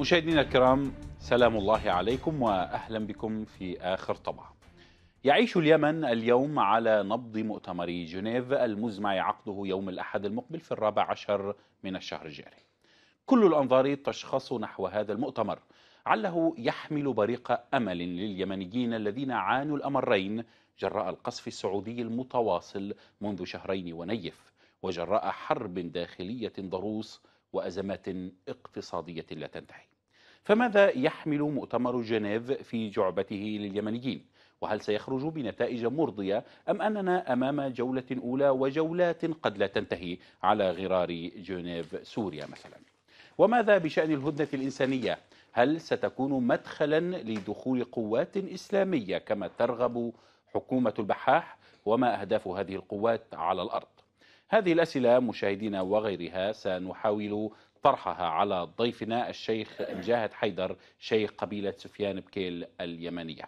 مشاهدينا الكرام سلام الله عليكم واهلا بكم في اخر طبعه. يعيش اليمن اليوم على نبض مؤتمر جنيف المزمع عقده يوم الاحد المقبل في الرابع عشر من الشهر الجاري. كل الانظار تشخص نحو هذا المؤتمر عله يحمل بريق امل لليمنيين الذين عانوا الامرين جراء القصف السعودي المتواصل منذ شهرين ونيف وجراء حرب داخليه ضروس وازمات اقتصاديه لا تنتهي. فماذا يحمل مؤتمر جنيف في جعبته لليمنيين؟ وهل سيخرج بنتائج مرضية أم أننا أمام جولة أولى وجولات قد لا تنتهي على غرار جنيف سوريا مثلا وماذا بشأن الهدنة الإنسانية؟ هل ستكون مدخلا لدخول قوات إسلامية كما ترغب حكومة البحاح وما أهداف هذه القوات على الأرض؟ هذه الأسئلة مشاهدينا وغيرها سنحاول طرحها على ضيفنا الشيخ مجاهد حيدر شيخ قبيلة سفيان بكيل اليمنية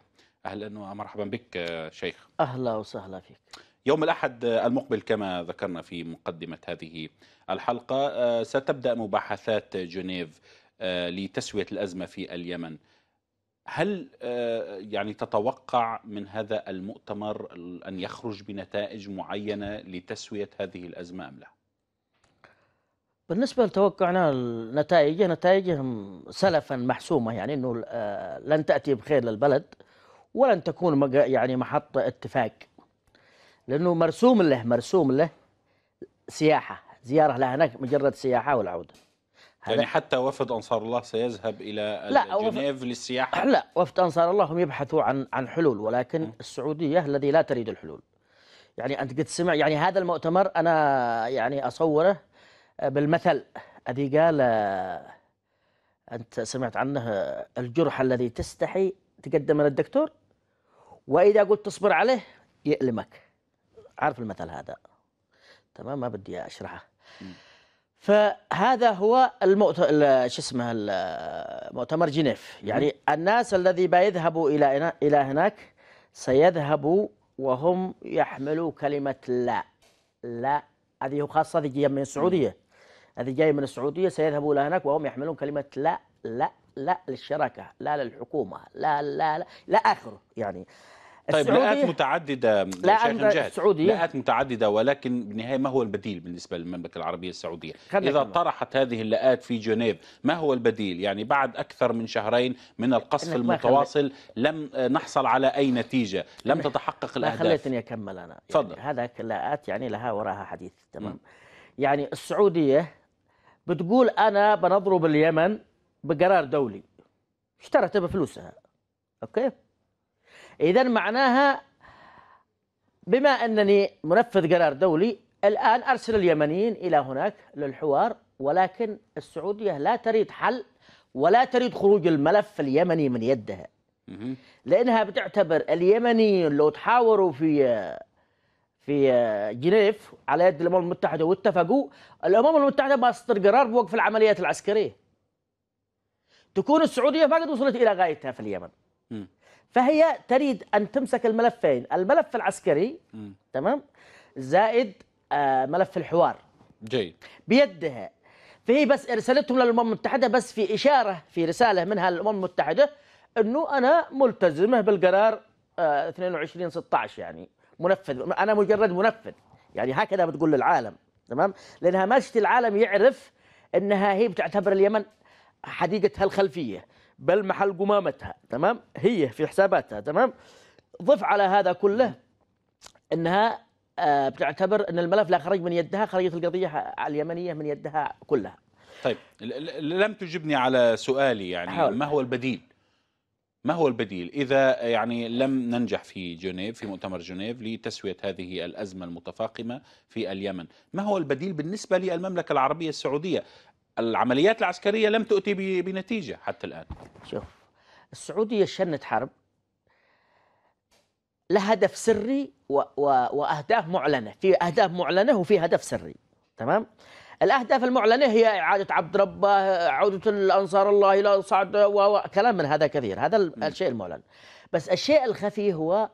أهلا ومرحبا بك شيخ أهلا وسهلا فيك يوم الأحد المقبل كما ذكرنا في مقدمة هذه الحلقة آه، ستبدأ مباحثات جنيف آه، لتسوية الأزمة في اليمن هل آه، يعني تتوقع من هذا المؤتمر أن يخرج بنتائج معينة لتسوية هذه الأزمة أم لا؟ بالنسبة لتوقعنا النتائج نتائجهم سلفا محسومة يعني أنه آه، لن تأتي بخير للبلد ولن تكون يعني محط اتفاق لأنه مرسوم له مرسوم له سياحة زيارة لهناك مجرد سياحة والعودة يعني حتى وفد أنصار الله سيذهب إلى جنيف للسياحة لا وفد أنصار الله هم يبحثوا عن عن حلول ولكن م. السعودية الذي لا تريد الحلول يعني أنت قد سمع يعني هذا المؤتمر أنا يعني أصوره بالمثل الذي قال آه، أنت سمعت عنه آه، الجرح الذي تستحي تقدم للدكتور وإذا قلت تصبر عليه يألمك عارف المثل هذا تمام ما بدي أشرحه فهذا هو المؤتمر شو اسمه مؤتمر جنيف يعني الناس الذي بيذهبوا الى الى هناك سيذهبوا وهم يحملوا كلمه لا لا هذه خاصه هذه من السعوديه الذي جاي من السعودية سيذهبوا إلى هناك وهم يحملون كلمة لا لا لا للشراكة لا للحكومة لا لا لا, لا آخره يعني طيب لاءات متعددة لا مجاهد السعودية لاءات متعددة ولكن بالنهاية ما هو البديل بالنسبة للمملكة العربية السعودية إذا كمان. طرحت هذه اللاءات في جنيف ما هو البديل يعني بعد أكثر من شهرين من القصف المتواصل لم نحصل على أي نتيجة لم تتحقق الأهداف ما خليتني أكمل أنا يعني هذاك اللاءات يعني لها وراها حديث تمام م. يعني السعودية بتقول انا بنضرب اليمن بقرار دولي اشترتها بفلوسها اوكي اذا معناها بما انني منفذ قرار دولي الان ارسل اليمنيين الى هناك للحوار ولكن السعوديه لا تريد حل ولا تريد خروج الملف اليمني من يدها لانها بتعتبر اليمنيين لو تحاوروا في في آه، جنيف على يد الامم المتحده واتفقوا الامم المتحده ما قرار بوقف العمليات العسكريه تكون السعوديه فقد وصلت الى غايتها في اليمن م. فهي تريد ان تمسك الملفين الملف العسكري م. تمام زائد آه، ملف الحوار جيد بيدها فهي بس ارسلتهم للامم المتحده بس في اشاره في رساله منها للامم المتحده انه انا ملتزمه بالقرار 22 آه، 16 يعني منفذ انا مجرد منفذ يعني هكذا بتقول للعالم تمام لانها ما العالم يعرف انها هي بتعتبر اليمن حديقتها الخلفيه بل محل قمامتها تمام هي في حساباتها تمام ضف على هذا كله انها آه، بتعتبر ان الملف لا خرج من يدها خرجت القضيه اليمنيه من يدها كلها طيب لم تجبني على سؤالي يعني حول. ما هو البديل ما هو البديل إذا يعني لم ننجح في جنيف في مؤتمر جنيف لتسوية هذه الأزمة المتفاقمة في اليمن ما هو البديل بالنسبة للمملكة العربية السعودية العمليات العسكرية لم تؤتي بنتيجة حتى الآن شوف السعودية شنت حرب لها هدف سري و و وأهداف معلنة في أهداف معلنة وفي هدف سري تمام؟ الأهداف المعلنة هي إعادة عبد ربه عودة الأنصار الله إلى صعد وكلام من هذا كثير هذا الشيء المعلن بس الشيء الخفي هو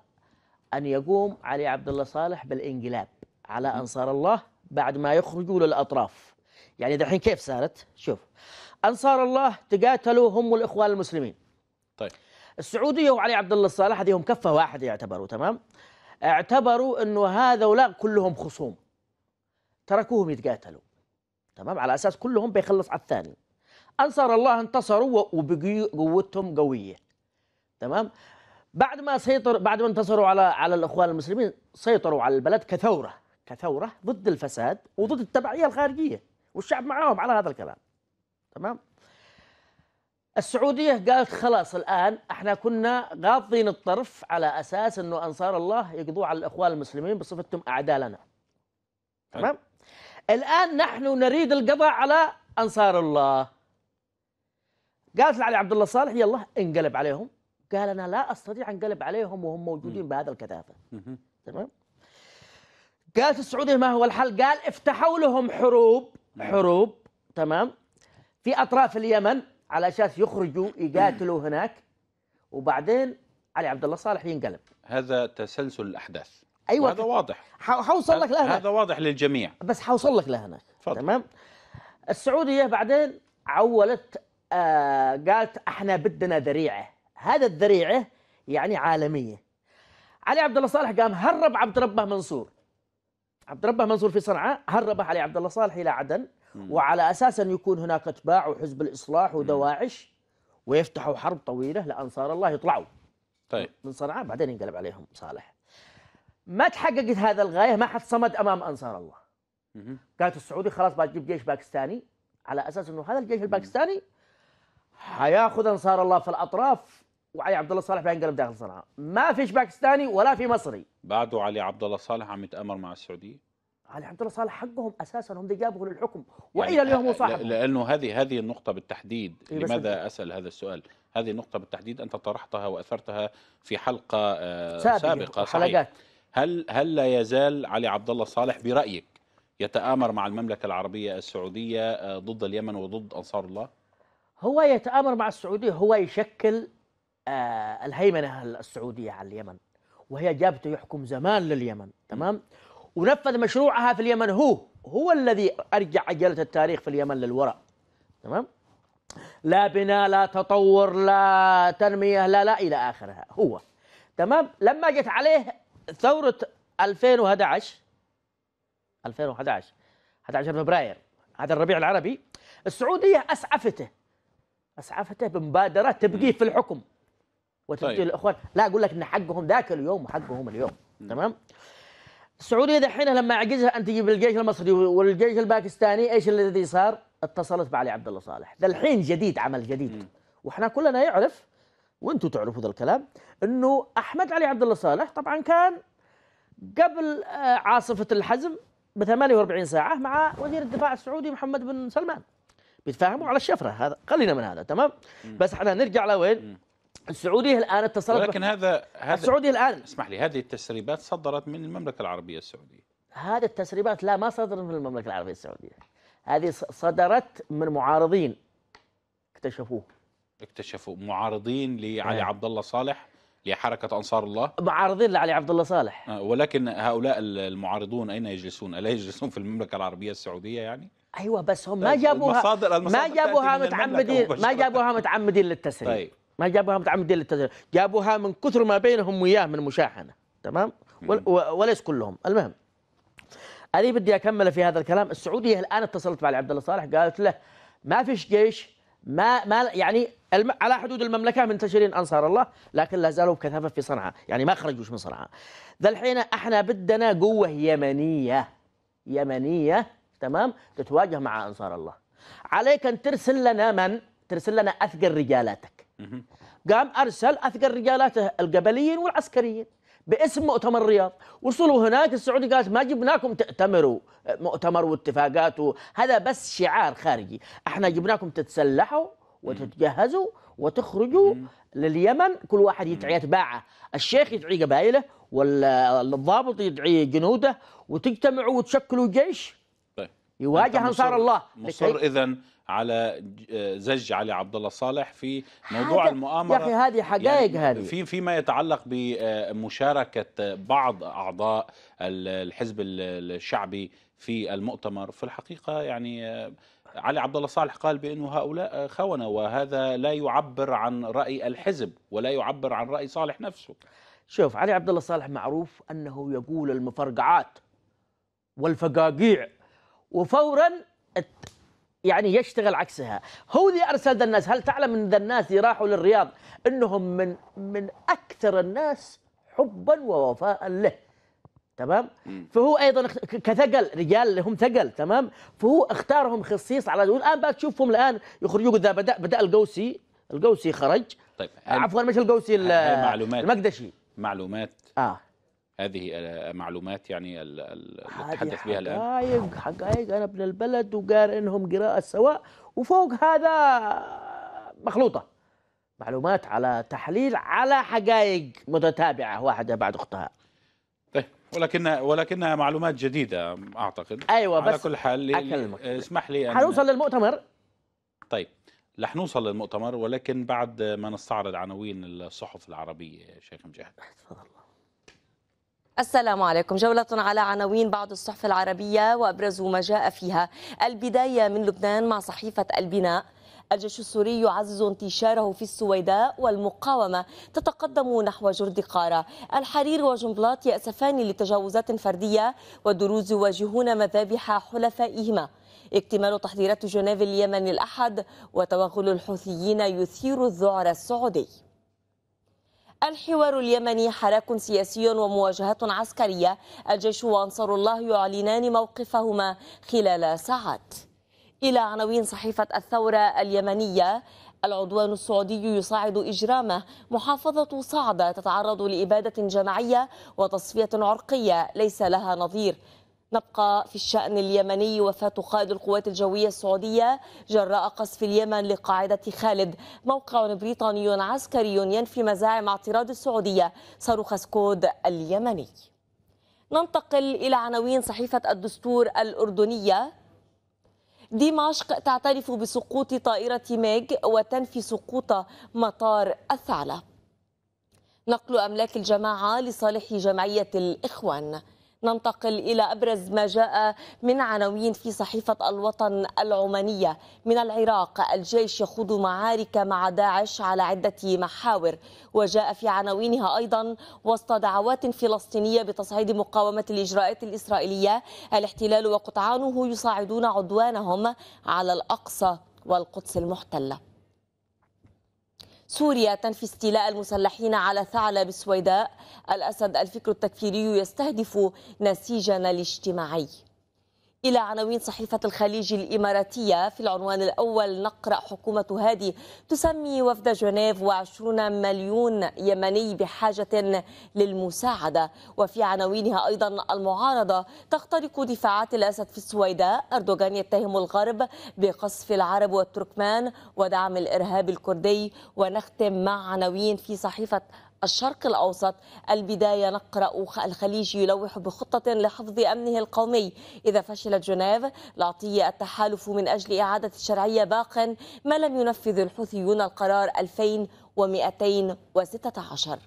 أن يقوم علي عبد الله صالح بالإنقلاب على أنصار الله بعد ما يخرجوا للأطراف يعني دحين كيف صارت شوف أنصار الله تقاتلوا هم والإخوان المسلمين طيب السعودية وعلي عبد الله صالح هذه هم كفة واحدة يعتبروا تمام اعتبروا أنه ولا كلهم خصوم تركوهم يتقاتلوا تمام على اساس كلهم بيخلص على الثاني انصار الله انتصروا وبقوتهم قويه تمام بعد ما سيطر بعد ما انتصروا على على الاخوان المسلمين سيطروا على البلد كثوره كثوره ضد الفساد وضد التبعيه الخارجيه والشعب معاهم على هذا الكلام تمام السعوديه قالت خلاص الان احنا كنا غاضين الطرف على اساس انه انصار الله يقضوا على الاخوان المسلمين بصفتهم اعداء لنا طيب. تمام الآن نحن نريد القضاء على أنصار الله قالت لعلي عبد الله صالح يلا انقلب عليهم قال أنا لا أستطيع أنقلب عليهم وهم موجودين بهذا الكثافة تمام قالت السعودية ما هو الحل قال افتحوا لهم حروب نعم. حروب تمام في أطراف اليمن على أساس يخرجوا يقاتلوا هناك وبعدين علي عبد الله صالح ينقلب هذا تسلسل الأحداث ايوه هذا واضح هوصل لك لهناك هذا واضح للجميع بس هوصل لك لهناك تمام السعوديه بعدين عولت آه قالت احنا بدنا ذريعه هذا الذريعه يعني عالميه علي عبد الله صالح قام هرب عبد ربه منصور عبد ربه منصور في صنعاء هربه علي عبد الله صالح الى عدن م. وعلى اساس ان يكون هناك اتباع وحزب الاصلاح ودواعش ويفتحوا حرب طويله لانصار الله يطلعوا طيب من صنعاء بعدين ينقلب عليهم صالح ما تحققت هذا الغايه ما حد صمد امام انصار الله قالت السعودي خلاص بجيب جيش باكستاني على اساس انه هذا الجيش الباكستاني حياخذ انصار الله في الاطراف وعلي عبد الله صالح بينقلب داخل صنعاء ما فيش باكستاني ولا في مصري بعده علي عبد الله صالح عم يتامر مع السعوديه علي عبد الله صالح حقهم اساسا هم اللي جابوا للحكم يعني والى يعني اليوم صاحب لانه هذه هذه النقطه بالتحديد إيه لماذا اسال هذا السؤال هذه النقطه بالتحديد انت طرحتها واثرتها في حلقه آه، سابقه, سابقة صحيح هل هل لا يزال علي عبد الله صالح برايك يتآمر مع المملكة العربية السعودية آه، ضد اليمن وضد أنصار الله؟ هو يتآمر مع السعودية هو يشكل آه، الهيمنة السعودية على اليمن وهي جابته يحكم زمان لليمن تمام؟ ونفذ مشروعها في اليمن هو هو الذي أرجع عجلة التاريخ في اليمن للوراء تمام؟ لا بناء لا تطور لا تنمية لا لا إلى آخرها هو تمام؟ لما جت عليه ثوره 2011 2011 11 فبراير هذا الربيع العربي السعوديه اسعفته اسعفته بمبادره تبقيه في الحكم وتبقي طيب. الاخوان لا اقول لك ان حقهم ذاك اليوم وحقهم اليوم تمام السعوديه دحين لما عجزها ان تجيب الجيش المصري والجيش الباكستاني ايش الذي صار؟ اتصلت بعلي عبد الله صالح ده الحين جديد عمل جديد واحنا كلنا يعرف وانتم تعرفوا هذا الكلام انه احمد علي عبد الله صالح طبعا كان قبل آه، عاصفه الحزم ب 48 ساعه مع وزير الدفاع السعودي محمد بن سلمان بيتفاهموا على الشفره هذا خلينا من هذا تمام بس احنا نرجع لوين السعوديه الان اتصلت ولكن هذا هذا السعوديه الان اسمح لي هذه التسريبات صدرت من المملكه العربيه السعوديه هذه التسريبات لا ما صدرت من المملكه العربيه السعوديه هذه صدرت من معارضين اكتشفوه اكتشفوا معارضين لعلي إيه. عبد الله صالح لحركة أنصار الله معارضين لعلي عبد الله صالح آه، ولكن هؤلاء المعارضون أين يجلسون؟ ألا يجلسون في المملكة العربية السعودية يعني؟ أيوة بس هم ما طيب، جابوها المصادر المصادر ما جابوها متعمدين ما جابوها متعمدين للتسريب طيب. ما جابوها متعمدين للتسريب جابوها من كثر ما بينهم وياه من مشاحنة تمام؟ وليس كلهم المهم أنا بدي أكمل في هذا الكلام السعودية الآن اتصلت مع علي عبد الله صالح قالت له ما فيش جيش ما ما يعني الم... على حدود المملكه منتشرين انصار الله لكن لا زالوا بكثافه في صنعاء يعني ما خرجوش من صنعاء ذا الحين احنا بدنا قوه يمنيه يمنيه تمام تتواجه مع انصار الله عليك ان ترسل لنا من ترسل لنا اثقل رجالاتك قام ارسل اثقل رجالاته القبليين والعسكريين باسم مؤتمر الرياض وصلوا هناك السعودية قالت ما جبناكم تأتمروا آه، مؤتمر واتفاقات هذا بس شعار خارجي احنا جبناكم تتسلحوا وتتجهزوا وتخرجوا لليمن كل واحد يدعي اتباعه الشيخ يدعي قبائله والضابط يدعي جنوده وتجتمعوا وتشكلوا جيش طيب. يواجه طيب، انصار الله مصر اذا على آه، زج علي عبد الله صالح في موضوع المؤامره يا اخي هذه يعني حقائق يعني هذه في فيما يتعلق بمشاركه بعض اعضاء الحزب الشعبي في المؤتمر في الحقيقه يعني آه، علي عبد الله صالح قال بانه هؤلاء خونه وهذا لا يعبر عن راي الحزب ولا يعبر عن راي صالح نفسه شوف علي عبد الله صالح معروف انه يقول المفرقعات والفقاقيع وفورا يعني يشتغل عكسها هو اللي أرسل ذا الناس هل تعلم أن ذا الناس اللي راحوا للرياض أنهم من, من أكثر الناس حبا ووفاء له تمام فهو ايضا كثقل رجال لهم ثقل تمام فهو اختارهم خصيص على والان بقى تشوفهم الان يخرجوا ذا بدا بدا القوسي القوسي خرج طيب عفوا مش القوسي المقدشي معلومات اه هذه آه، معلومات يعني نتحدث بها الان حقائق حقائق انا ابن البلد وقارنهم قراءه سواء وفوق هذا مخلوطه معلومات على تحليل على حقائق متتابعه واحده بعد اختها طيب ولكنها ولكنها معلومات جديده اعتقد ايوه على بس كل حال اسمح لي أن حنوصل للمؤتمر طيب رح نوصل للمؤتمر ولكن بعد ما نستعرض عناوين الصحف العربيه يا شيخ مجاهد تفضل السلام عليكم جولة على عناوين بعض الصحف العربية وأبرز ما جاء فيها البداية من لبنان مع صحيفة البناء الجيش السوري يعزز انتشاره في السويداء والمقاومة تتقدم نحو جرد قارة الحرير وجنبلاط يأسفان لتجاوزات فردية والدروز يواجهون مذابح حلفائهما اكتمال تحضيرات جنيف اليمن الأحد وتوغل الحوثيين يثير الذعر السعودي الحوار اليمني حراك سياسي ومواجهات عسكرية الجيش وأنصار الله يعلنان موقفهما خلال ساعات إلى عناوين صحيفة الثورة اليمنية العدوان السعودي يصعد إجرامه محافظة صعدة تتعرض لإبادة جماعية وتصفية عرقية ليس لها نظير نبقى في الشأن اليمني وفاة قائد القوات الجوية السعودية جراء قصف اليمن لقاعدة خالد موقع بريطاني عسكري ينفي مزاعم اعتراض السعودية صاروخ سكود اليمني ننتقل إلى عناوين صحيفة الدستور الأردنية دمشق تعترف بسقوط طائرة ميغ وتنفي سقوط مطار الثعلب نقل أملاك الجماعة لصالح جمعية الإخوان ننتقل إلى أبرز ما جاء من عناوين في صحيفة الوطن العمانية من العراق الجيش يخوض معارك مع داعش على عدة محاور وجاء في عناوينها أيضا وسط دعوات فلسطينية بتصعيد مقاومة الإجراءات الإسرائيلية الاحتلال وقطعانه يصاعدون عدوانهم على الأقصى والقدس المحتله سوريا تنفي استيلاء المسلحين على ثعلب السويداء الأسد الفكر التكفيري يستهدف نسيجنا الاجتماعي إلى عناوين صحيفة الخليج الإماراتية في العنوان الأول نقرأ حكومة هادي تسمي وفد جنيف وعشرون مليون يمني بحاجة للمساعدة وفي عناوينها أيضا المعارضة تخترق دفاعات الأسد في السويداء أردوغان يتهم الغرب بقصف العرب والتركمان ودعم الإرهاب الكردي ونختم مع عناوين في صحيفة الشرق الأوسط البداية نقرأ الخليج يلوح بخطة لحفظ أمنه القومي إذا فشلت جنيف لاعطيه التحالف من أجل إعادة الشرعية باق ما لم ينفذ الحوثيون القرار 2216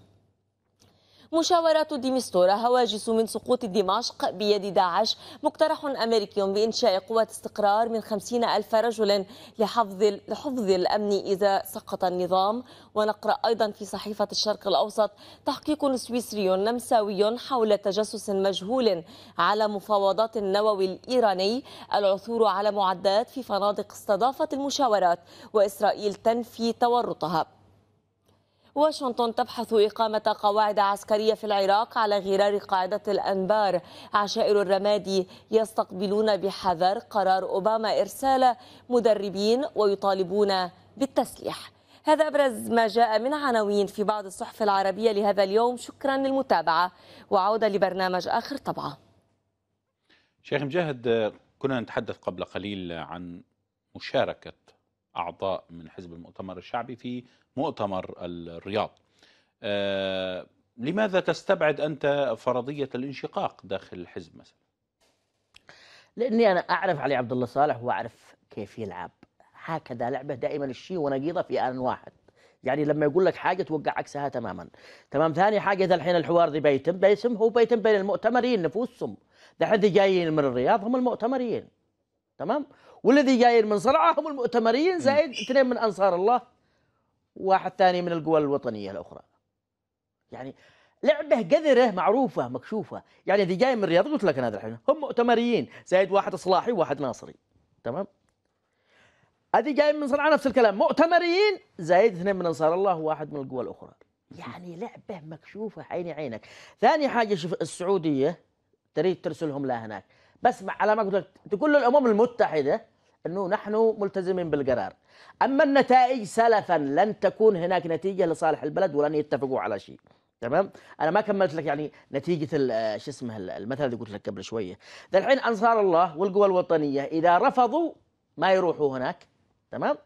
مشاورات ديمستورة هواجس من سقوط دمشق بيد داعش مقترح أمريكي بإنشاء قوات استقرار من خمسين ألف رجل لحفظ, لحفظ الأمن إذا سقط النظام ونقرأ أيضا في صحيفة الشرق الأوسط تحقيق سويسري نمساوي حول تجسس مجهول على مفاوضات النووي الإيراني العثور على معدات في فنادق استضافت المشاورات وإسرائيل تنفي تورطها واشنطن تبحث إقامة قواعد عسكرية في العراق على غرار قاعدة الأنبار عشائر الرمادي يستقبلون بحذر قرار أوباما إرسال مدربين ويطالبون بالتسليح هذا أبرز ما جاء من عناوين في بعض الصحف العربية لهذا اليوم شكرا للمتابعة وعودة لبرنامج آخر طبعا شيخ مجاهد كنا نتحدث قبل قليل عن مشاركة أعضاء من حزب المؤتمر الشعبي في مؤتمر الرياض آه، لماذا تستبعد أنت فرضية الانشقاق داخل الحزب مثلا لأني أنا أعرف علي عبد الله صالح وأعرف كيف يلعب هكذا لعبه دائما الشيء ونقيضه في آن واحد يعني لما يقول لك حاجه توقع عكسها تماما تمام ثاني حاجه ذا الحين الحوار ذي بيتم بيتم هو بيتم بين المؤتمرين نفوسهم الحين جايين من الرياض هم المؤتمرين تمام والذي جايين من صنعاء هم المؤتمرين زائد اثنين من انصار الله واحد ثاني من القوى الوطنية الأخرى يعني لعبه قذره معروفه مكشوفه يعني اللي جاي من الرياض قلت لك انا هذا الحين هم مؤتمريين زايد واحد اصلاحي وواحد ناصري تمام هذه جاي من صنعاء نفس الكلام مؤتمريين زايد اثنين من انصار الله وواحد من القوى الاخرى يعني لعبه مكشوفه عيني عينك ثاني حاجه شوف السعوديه تريد ترسلهم لا هناك بس على ما قلت تقول للامم المتحده انه نحن ملتزمين بالقرار أما النتائج سلفا لن تكون هناك نتيجة لصالح البلد ولن يتفقوا على شيء تمام انا ما كملت لك يعني نتيجه آه، شو اسمه المثل اللي قلت لك قبل شويه ذا الحين انصار الله والقوى الوطنيه اذا رفضوا ما يروحوا هناك تمام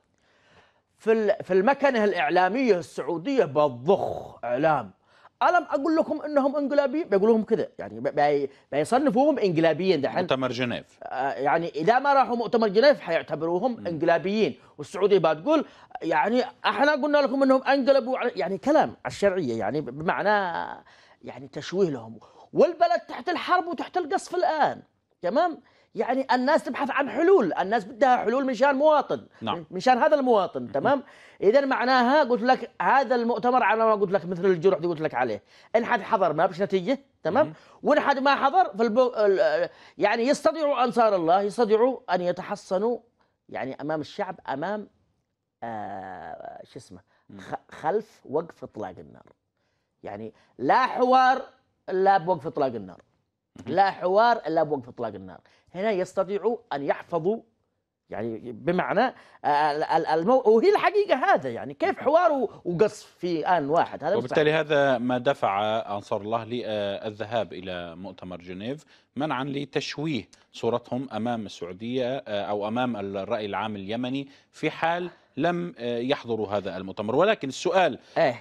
في في المكنه الاعلاميه السعوديه بضخ اعلام الم اقول لكم انهم انقلابيين بيقولوا لهم كذا يعني بيصنفوهم انقلابيين دحين مؤتمر جنيف آه، يعني اذا ما راحوا مؤتمر جنيف حيعتبروهم م. انقلابيين والسعوديه بتقول يعني احنا قلنا لكم انهم انقلبوا يعني كلام الشرعيه يعني بمعنى يعني تشويه لهم والبلد تحت الحرب وتحت القصف الان تمام يعني الناس تبحث عن حلول الناس بدها حلول مشان مواطن نعم. مشان هذا المواطن تمام اذا معناها قلت لك هذا المؤتمر على ما قلت لك مثل الجرح اللي قلت لك عليه ان حد حضر ما بش نتيجه تمام وان حد ما حضر فالبو... يعني يستطيعوا انصار الله يستطيعوا ان يتحصنوا يعني امام الشعب امام آه شو اسمه خلف وقف اطلاق النار يعني لا حوار لا بوقف اطلاق النار لا حوار الا بوقف اطلاق النار هنا يستطيعوا ان يحفظوا يعني بمعنى آه، المو... وهي الحقيقه هذا يعني كيف حوار وقصف في ان واحد هذا وبالتالي هذا ما دفع انصار الله للذهاب الى مؤتمر جنيف منعا لتشويه صورتهم امام السعوديه آه، او امام الراي العام اليمني في حال لم آه، يحضروا هذا المؤتمر ولكن السؤال إيه؟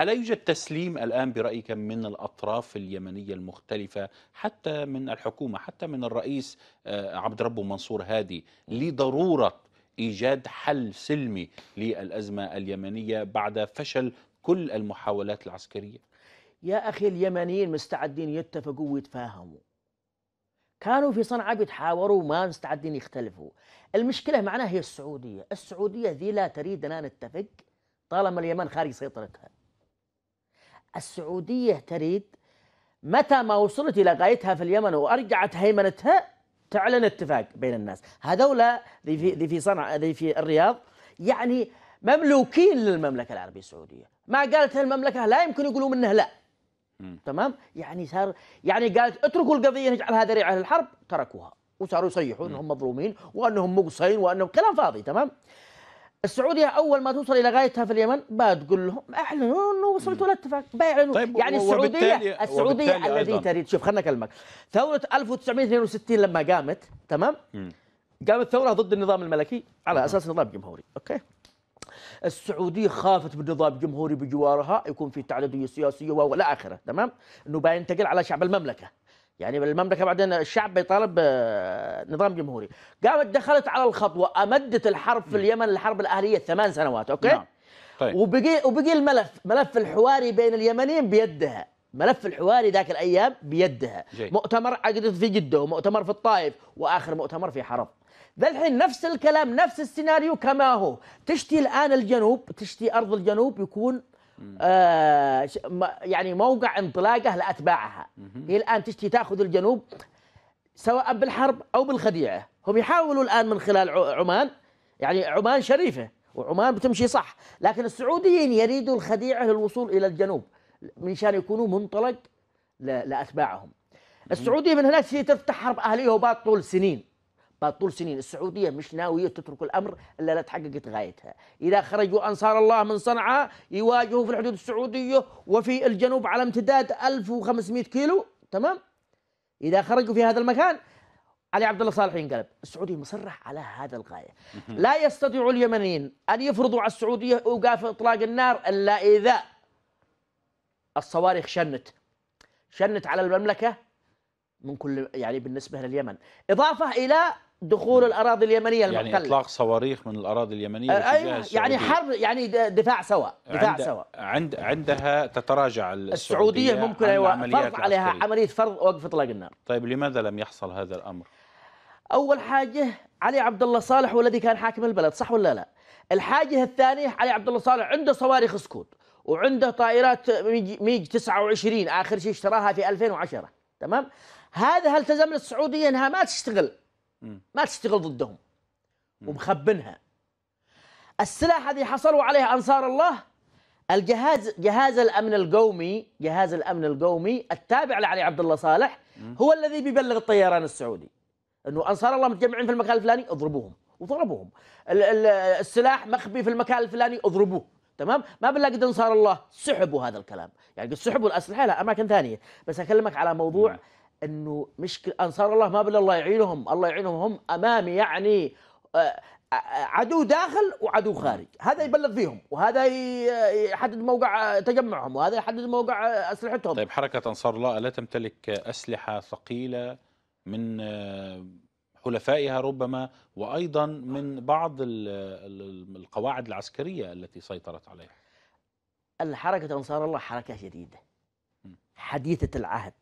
ألا يوجد تسليم الآن برأيك من الأطراف اليمنية المختلفة حتى من الحكومة حتى من الرئيس آه، عبد ربه منصور هادي لضرورة إيجاد حل سلمي للأزمة اليمنية بعد فشل كل المحاولات العسكرية يا أخي اليمنيين مستعدين يتفقوا ويتفاهموا كانوا في صنعاء بيتحاوروا وما مستعدين يختلفوا المشكلة معنا هي السعودية السعودية ذي لا تريدنا نتفق طالما اليمن خارج سيطرتها السعودية تريد متى ما وصلت إلى غايتها في اليمن وأرجعت هيمنتها تعلن اتفاق بين الناس هذولا ذي في ذي في صنع ذي في الرياض يعني مملوكين للمملكة العربية السعودية ما قالت المملكة لا يمكن يقولوا منه لا تمام يعني صار يعني قالت اتركوا القضية نجعلها ذريعة للحرب تركوها وصاروا يصيحون انهم مظلومين وانهم مقصين وانهم كلام فاضي تمام السعوديه اول ما توصل الى غايتها في اليمن ما تقول لهم اعلنوا انه وصلتوا للاتفاق بيعلنوا طيب يعني السعوديه السعوديه الذي تريد شوف خلنا اكلمك ثوره 1962 لما قامت تمام قامت ثوره ضد النظام الملكي على اساس نظام جمهوري اوكي السعوديه خافت من نظام جمهوري بجوارها يكون في تعدديه سياسيه والى اخره تمام انه بينتقل على شعب المملكه يعني المملكه بعدين الشعب بيطالب نظام جمهوري قامت دخلت على الخطوه امدت الحرب في اليمن الحرب الاهليه ثمان سنوات اوكي نعم. طيب. وبقي وبقي الملف ملف الحواري بين اليمنيين بيدها ملف الحواري ذاك الايام بيدها جي. مؤتمر عقدت في جده ومؤتمر في الطائف واخر مؤتمر في حرب ذا الحين نفس الكلام نفس السيناريو كما هو تشتي الان الجنوب تشتي ارض الجنوب يكون آه يعني موقع انطلاقه لاتباعها هي الان تشتي تاخذ الجنوب سواء بالحرب او بالخديعه هم يحاولوا الان من خلال عمان يعني عمان شريفه وعمان بتمشي صح لكن السعوديين يريدوا الخديعه للوصول الى الجنوب من شان يكونوا منطلق لاتباعهم السعوديه من هناك تفتح حرب اهليه وبات طول سنين بعد طول سنين السعودية مش ناوية تترك الأمر إلا لا تحققت غايتها إذا خرجوا أنصار الله من صنعاء يواجهوا في الحدود السعودية وفي الجنوب على امتداد 1500 كيلو تمام إذا خرجوا في هذا المكان علي عبد الله صالح ينقلب السعودية مصرح على هذا الغاية لا يستطيع اليمنيين أن يفرضوا على السعودية أوقاف إطلاق النار إلا إذا الصواريخ شنت شنت على المملكة من كل يعني بالنسبة لليمن إضافة إلى دخول الاراضي اليمنيه يعني المحتله يعني اطلاق صواريخ من الاراضي اليمنيه ايوه يعني حرب يعني دفاع سواء دفاع عند سواء عند عندها تتراجع السعوديه, السعودية ممكن ايوه فرض العسكرية. عليها عمليه فرض وقف اطلاق النار طيب لماذا لم يحصل هذا الامر؟ اول حاجه علي عبد الله صالح والذي كان حاكم البلد صح ولا لا؟ الحاجه الثانيه علي عبد الله صالح عنده صواريخ سكوت وعنده طائرات ميج 29 اخر شيء اشتراها في 2010 تمام؟ هذا هل التزم للسعوديه انها ما تشتغل ما تشتغل ضدهم ومخبنها السلاح هذه حصلوا عليه انصار الله الجهاز جهاز الامن القومي جهاز الامن القومي التابع لعلي عبد الله صالح هو الذي بيبلغ الطيران السعودي انه انصار الله متجمعين في المكان الفلاني اضربوهم وضربوهم السلاح مخبي في المكان الفلاني اضربوه تمام ما بنلاقي انصار الله سحبوا هذا الكلام يعني سحبوا الاسلحه لا اماكن ثانيه بس اكلمك على موضوع انه مشكله انصار الله ما بل الله يعينهم الله يعينهم هم امامي يعني آه، آه، عدو داخل وعدو خارج هذا يبلغ فيهم وهذا يحدد موقع تجمعهم وهذا يحدد موقع اسلحتهم طيب حركه انصار الله الا تمتلك اسلحه ثقيله من آه، حلفائها ربما وايضا من بعض القواعد العسكريه التي سيطرت عليها الحركه انصار الله حركه جديده حديثه العهد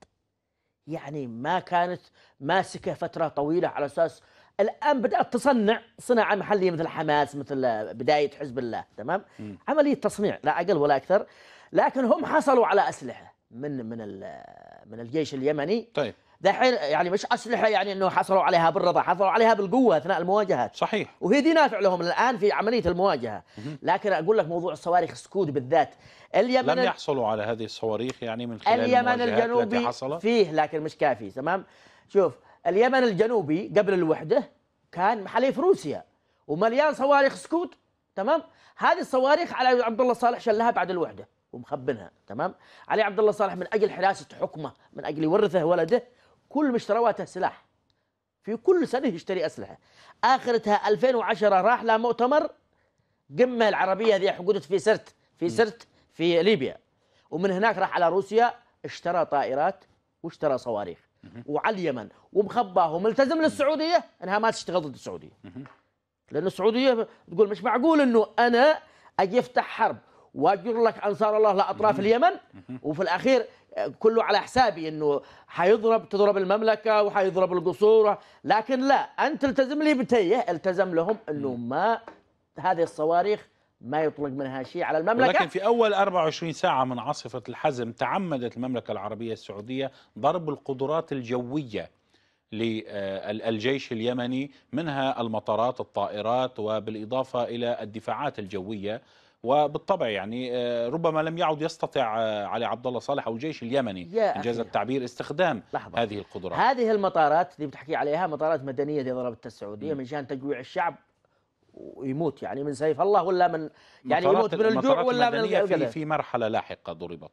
يعني ما كانت ماسكه فتره طويله على اساس الان بدات تصنع صناعه محليه مثل حماس مثل بدايه حزب الله تمام م. عمليه تصنيع لا اقل ولا اكثر لكن هم حصلوا على اسلحه من من من الجيش اليمني طيب دحين يعني مش اسلحه يعني انه حصلوا عليها بالرضا حصلوا عليها بالقوه اثناء المواجهات صحيح وهي دي نافع لهم الان في عمليه المواجهه لكن اقول لك موضوع الصواريخ سكود بالذات اليمن لم يحصلوا على هذه الصواريخ يعني من خلال اليمن الجنوبي التي حصلت فيه لكن مش كافي تمام شوف اليمن الجنوبي قبل الوحده كان حليف روسيا ومليان صواريخ سكود تمام هذه الصواريخ على عبد الله صالح شلها بعد الوحده ومخبنها تمام علي عبد الله صالح من اجل حراسه حكمه من اجل يورثه ولده كل مشترواته سلاح في كل سنة يشتري أسلحة آخرتها 2010 راح لمؤتمر قمة العربية هذه حقودت في سرت في سرت في ليبيا ومن هناك راح على روسيا اشترى طائرات واشترى صواريخ وعلى اليمن ومخباه وملتزم للسعودية أنها ما تشتغل ضد السعودية لأن السعودية تقول مش معقول أنه أنا أجي أفتح حرب وأجر لك أنصار الله لأطراف اليمن وفي الأخير كله على حسابي انه حيضرب تضرب المملكه وحيضرب القصور لكن لا انت التزم لي بتيه التزم لهم انه ما هذه الصواريخ ما يطلق منها شيء على المملكة لكن في أول 24 ساعة من عاصفة الحزم تعمدت المملكة العربية السعودية ضرب القدرات الجوية للجيش اليمني منها المطارات الطائرات وبالإضافة إلى الدفاعات الجوية وبالطبع يعني آه، ربما لم يعد يستطع آه، علي عبد الله صالح او الجيش اليمني انجاز التعبير استخدام لحظة. هذه القدرات هذه المطارات اللي بتحكي عليها مطارات مدنيه اللي ضربتها السعوديه م. من شان تجويع الشعب ويموت يعني من سيف الله ولا من يعني يموت من الجوع ولا من في, في مرحله لاحقه ضربت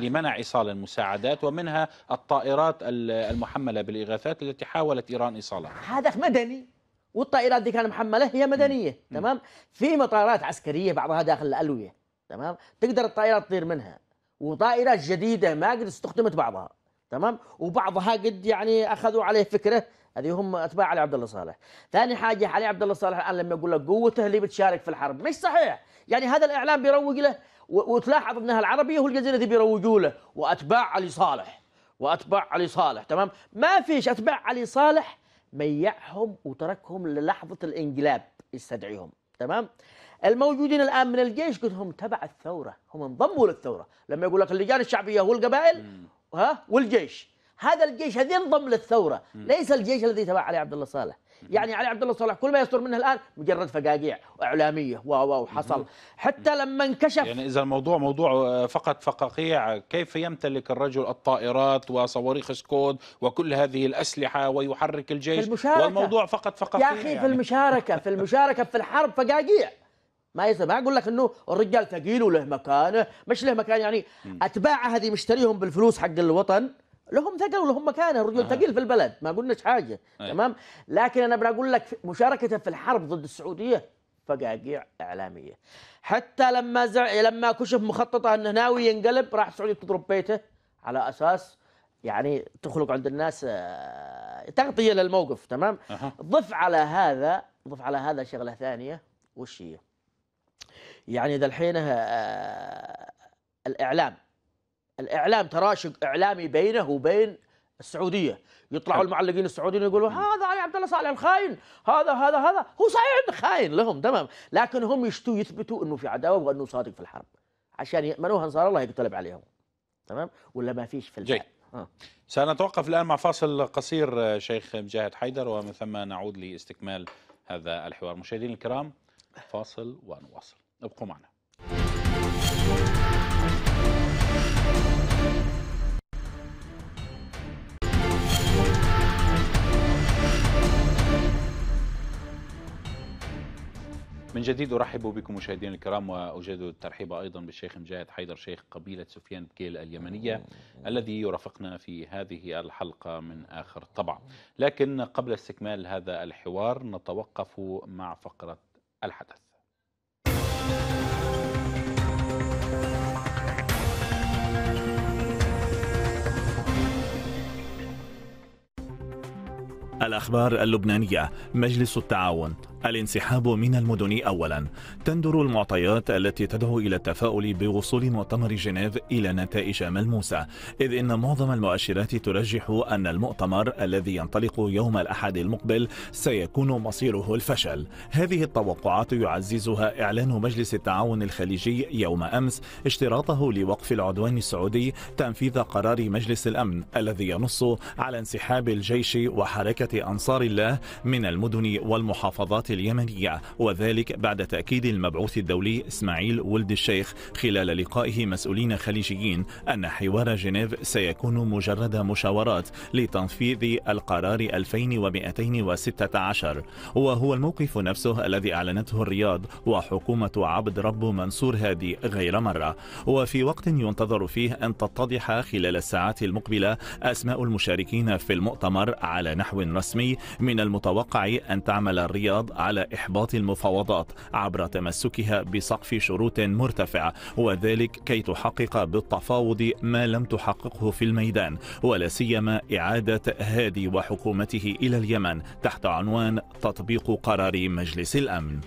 لمنع ايصال المساعدات ومنها الطائرات المحمله بالاغاثات التي حاولت ايران ايصالها هذا مدني والطائرات دي كانت محمله هي مدنيه تمام في مطارات عسكريه بعضها داخل الالويه تمام تقدر الطائرات تطير منها وطائرات جديده ما قد استخدمت بعضها تمام وبعضها قد يعني اخذوا عليه فكره هذه هم اتباع علي عبد الله صالح ثاني حاجه علي عبد الله صالح الان لما يقول لك قوته اللي بتشارك في الحرب مش صحيح يعني هذا الاعلام بيروج له وتلاحظ انها العربيه والجزيره دي بيروجوا له واتباع علي صالح واتباع علي صالح تمام ما فيش اتباع علي صالح ميعهم وتركهم للحظة الانقلاب يستدعيهم تمام الموجودين الآن من الجيش قلت لهم تبع الثورة هم انضموا للثورة لما يقول لك اللجان الشعبية والقبائل ها والجيش هذا الجيش هذين انضم للثورة ليس الجيش الذي تبع علي عبد الله صالح يعني علي عبد الله صالح كل ما يصدر منه الان مجرد فقاقيع اعلاميه و و حصل حتى لما انكشف يعني اذا الموضوع موضوع آه، فقط فقاقيع كيف يمتلك الرجل الطائرات وصواريخ سكود وكل هذه الاسلحه ويحرك الجيش في المشاركة والموضوع فقط فقاقيع يا اخي في يعني. المشاركه في المشاركه في الحرب فقاقيع ما يصير ما اقول لك انه الرجال ثقيل وله مكانه مش له مكان يعني اتباعه هذه مشتريهم بالفلوس حق الوطن لهم ثقل ولهم مكانه الرجل آه. ثقيل في البلد ما قلناش حاجه آه. تمام لكن انا بقول لك مشاركته في الحرب ضد السعوديه فقاقيع اعلاميه حتى لما زع... لما كشف مخططه انه ناوي ينقلب راح السعوديه تضرب بيته على اساس يعني تخلق عند الناس آه، تغطيه للموقف تمام أه. ضف على هذا ضف على هذا شغله ثانيه وش هي يعني اذا الحين آه، الاعلام الاعلام تراشق اعلامي بينه وبين السعوديه يطلعوا المعلقين السعوديين يقولوا هذا علي عبد الله صالح الخاين هذا هذا هذا هو صحيح خاين لهم تمام لكن هم يشتوا يثبتوا انه في عداوه وانه صادق في الحرب عشان يامنوها انصار الله يقتلب عليهم تمام ولا ما فيش في الفعل آه. سنتوقف الان مع فاصل قصير آه، شيخ مجاهد حيدر ومن ثم نعود لاستكمال هذا الحوار مشاهدينا الكرام فاصل ونواصل ابقوا معنا من جديد أرحب بكم مشاهدينا الكرام وأجدد الترحيب أيضا بالشيخ مجاهد حيدر شيخ قبيلة سفيان بكيل اليمنية الذي يرافقنا في هذه الحلقة من آخر طبع لكن قبل استكمال هذا الحوار نتوقف مع فقرة الحدث الأخبار اللبنانية مجلس التعاون الانسحاب من المدن أولا تندر المعطيات التي تدعو إلى التفاؤل بوصول مؤتمر جنيف إلى نتائج ملموسة إذ إن معظم المؤشرات ترجح أن المؤتمر الذي ينطلق يوم الأحد المقبل سيكون مصيره الفشل هذه التوقعات يعززها إعلان مجلس التعاون الخليجي يوم أمس اشتراطه لوقف العدوان السعودي تنفيذ قرار مجلس الأمن الذي ينص على انسحاب الجيش وحركة أنصار الله من المدن والمحافظات اليمنية وذلك بعد تأكيد المبعوث الدولي إسماعيل ولد الشيخ خلال لقائه مسؤولين خليجيين أن حوار جنيف سيكون مجرد مشاورات لتنفيذ القرار 2216 وهو الموقف نفسه الذي أعلنته الرياض وحكومة عبد رب منصور هادي غير مرة وفي وقت ينتظر فيه أن تتضح خلال الساعات المقبلة أسماء المشاركين في المؤتمر على نحو رسمي من المتوقع أن تعمل الرياض على إحباط المفاوضات عبر تمسكها بسقف شروط مرتفعة وذلك كي تحقق بالتفاوض ما لم تحققه في الميدان ولا سيما إعادة هادي وحكومته إلى اليمن تحت عنوان تطبيق قرار مجلس الأمن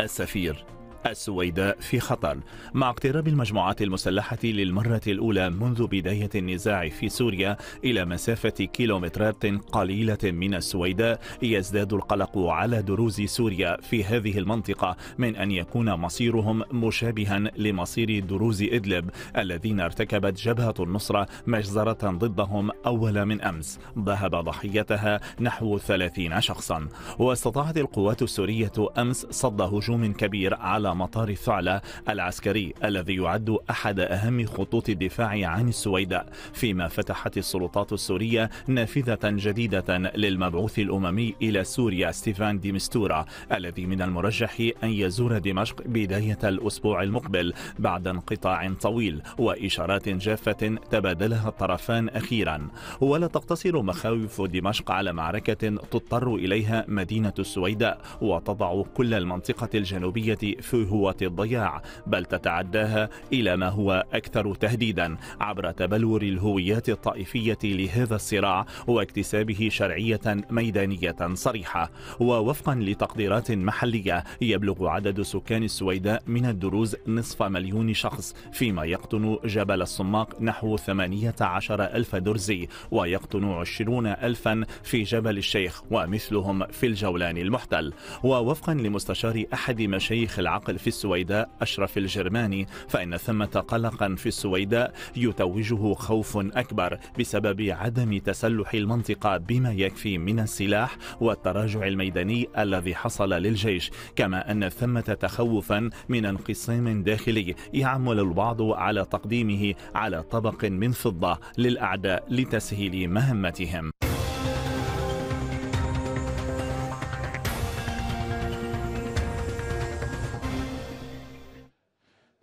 السفير السويداء في خطر مع اقتراب المجموعات المسلحة للمرة الأولى منذ بداية النزاع في سوريا إلى مسافة كيلومترات قليلة من السويداء يزداد القلق على دروز سوريا في هذه المنطقة من أن يكون مصيرهم مشابها لمصير دروز إدلب الذين ارتكبت جبهة النصرة مجزرة ضدهم أول من أمس ذهب ضحيتها نحو 30 شخصا واستطاعت القوات السورية أمس صد هجوم كبير على مطار ثعلة العسكري الذي يعد أحد أهم خطوط الدفاع عن السويداء فيما فتحت السلطات السورية نافذة جديدة للمبعوث الأممي إلى سوريا ستيفان ديمستورا الذي من المرجح أن يزور دمشق بداية الأسبوع المقبل بعد انقطاع طويل وإشارات جافة تبادلها الطرفان أخيرا ولا تقتصر مخاوف دمشق على معركة تضطر إليها مدينة السويداء وتضع كل المنطقة الجنوبية في هوة الضياع بل تتعداها إلى ما هو أكثر تهديدا عبر تبلور الهويات الطائفية لهذا الصراع واكتسابه شرعية ميدانية صريحة ووفقا لتقديرات محلية يبلغ عدد سكان السويداء من الدروز نصف مليون شخص فيما يقطن جبل الصماق نحو 18 ألف درزي ويقطن 20 ألفا في جبل الشيخ ومثلهم في الجولان المحتل ووفقا لمستشار أحد مشايخ العقل المعتقل في السويداء أشرف الجرماني فإن ثمة قلقا في السويداء يتوجه خوف أكبر بسبب عدم تسلح المنطقة بما يكفي من السلاح والتراجع الميداني الذي حصل للجيش كما أن ثمة تخوفا من انقسام داخلي يعمل البعض على تقديمه على طبق من فضة للأعداء لتسهيل مهمتهم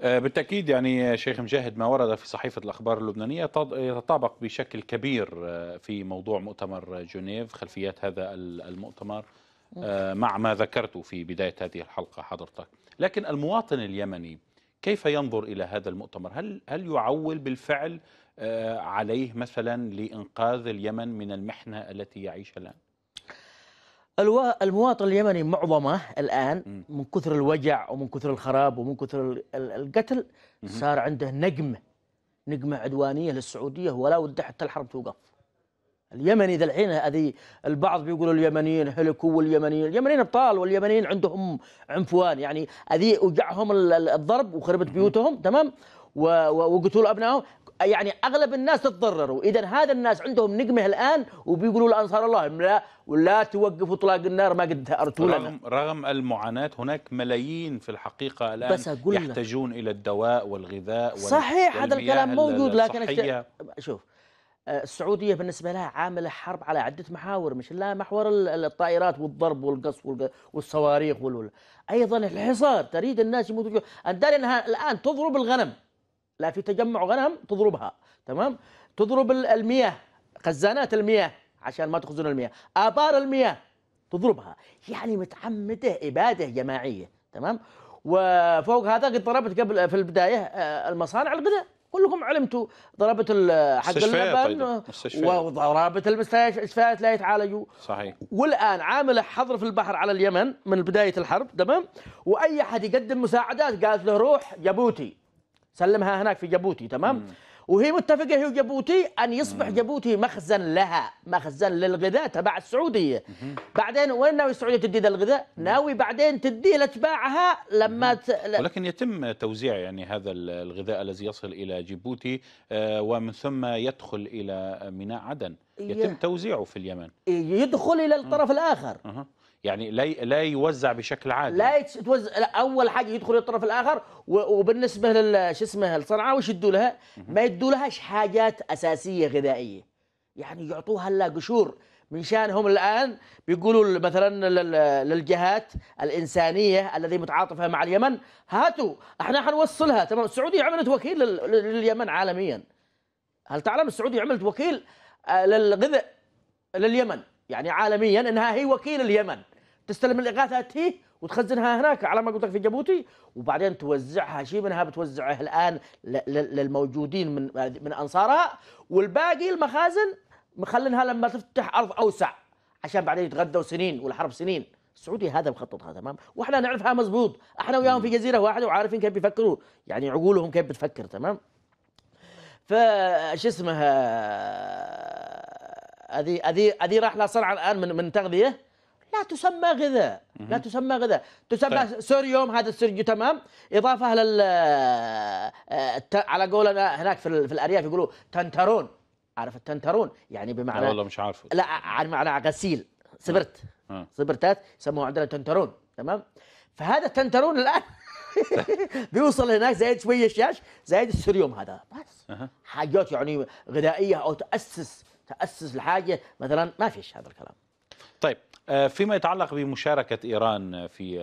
آه، بالتأكيد يعني آه، شيخ مجاهد ما ورد في صحيفة الأخبار اللبنانية يتطابق بشكل كبير آه، في موضوع مؤتمر جنيف خلفيات هذا المؤتمر مع ما ذكرته في بداية هذه الحلقة حضرتك لكن المواطن اليمني كيف ينظر إلى هذا المؤتمر هل, هل يعول بالفعل عليه مثلا لإنقاذ اليمن من المحنة التي يعيشها الآن المواطن اليمني معظمه الان من كثر الوجع ومن كثر الخراب ومن كثر القتل صار عنده نقمه نقمه عدوانيه للسعوديه ولا ود حتى الحرب توقف. اليمني ذا الحين هذه البعض بيقولوا اليمنيين هلكوا واليمنيين اليمنيين ابطال واليمنيين عندهم عنفوان يعني هذه وجعهم الضرب وخربت بيوتهم تمام وقتلوا ابنائهم يعني اغلب الناس تتضرروا اذا هذا الناس عندهم نقمه الان وبيقولوا لانصار الله لا ولا توقفوا اطلاق النار ما قد لنا رغم, رغم المعاناه هناك ملايين في الحقيقه الان بس أقول يحتاجون الى الدواء والغذاء وال... صحيح هذا الكلام موجود لكن شوف آه، السعودية بالنسبة لها عاملة حرب على عدة محاور مش لا محور الطائرات والضرب والقص والصواريخ والولا. أيضا الحصار تريد الناس يموتوا أنت الآن تضرب الغنم لا في تجمع غنم تضربها تمام تضرب المياه خزانات المياه عشان ما تخزن المياه آبار المياه تضربها يعني متعمده إبادة جماعية تمام وفوق هذا قد ضربت قبل في البداية آه، المصانع الغذاء كلكم علمتوا ضربت حق اللبن وضربت المستشفيات لا يتعالجوا صحيح والآن عامل حظر في البحر على اليمن من بداية الحرب تمام وأي أحد يقدم مساعدات قالت له روح جابوتي سلمها هناك في جيبوتي تمام مم. وهي متفقه هي وجيبوتي ان يصبح جيبوتي مخزن لها مخزن للغذاء تبع السعوديه مم. بعدين وين ناوي السعوديه تدي للغذاء ناوي بعدين تدي لاتباعها لما ت... ولكن يتم توزيع يعني هذا الغذاء الذي يصل الى جيبوتي آه، ومن ثم يدخل الى ميناء عدن يتم توزيعه في اليمن يدخل الى الطرف الاخر يعني لا لا يوزع بشكل عادي لا يتوزع لا اول حاجه يدخل الطرف الاخر وبالنسبه لل شو اسمه الصنعاء وش يدوا لها؟ ما يدوا لهاش حاجات اساسيه غذائيه يعني يعطوها لا قشور من شانهم الان بيقولوا مثلا للجهات الانسانيه الذي متعاطفه مع اليمن هاتوا احنا حنوصلها تمام السعوديه عملت وكيل لليمن عالميا هل تعلم السعوديه عملت وكيل آه، للغذاء لليمن يعني عالميا انها هي وكيل اليمن تستلم الاغاثه تي وتخزنها هناك على ما قلت لك في جيبوتي وبعدين توزعها شيء منها بتوزعه الان للموجودين من من انصارها والباقي المخازن مخلينها لما تفتح ارض اوسع عشان بعدين يتغدوا سنين والحرب سنين السعودي هذا مخططها تمام واحنا نعرفها مزبوط احنا وياهم في جزيره واحده وعارفين كيف بيفكروا يعني عقولهم كيف بتفكر تمام فش اسمها آه، هذه هذه هذه راح لها صنعاء الان من من تغذيه لا تسمى غذاء لا تسمى غذاء تسمى طيب. سوريوم هذا السرج تمام اضافه لل آه، آه، على قولنا هناك في, في الارياف يقولوا تنترون عارف التنترون يعني بمعنى والله مش عارفه لا عن معنى غسيل سبرت أه. سبرتات يسموه عندنا تنترون تمام فهذا التنترون الان بيوصل هناك زايد شويه شاش زايد السوريوم هذا بس حاجات يعني غذائيه او تاسس تاسس لحاجه مثلا ما فيش هذا الكلام طيب آه، فيما يتعلق بمشاركة إيران في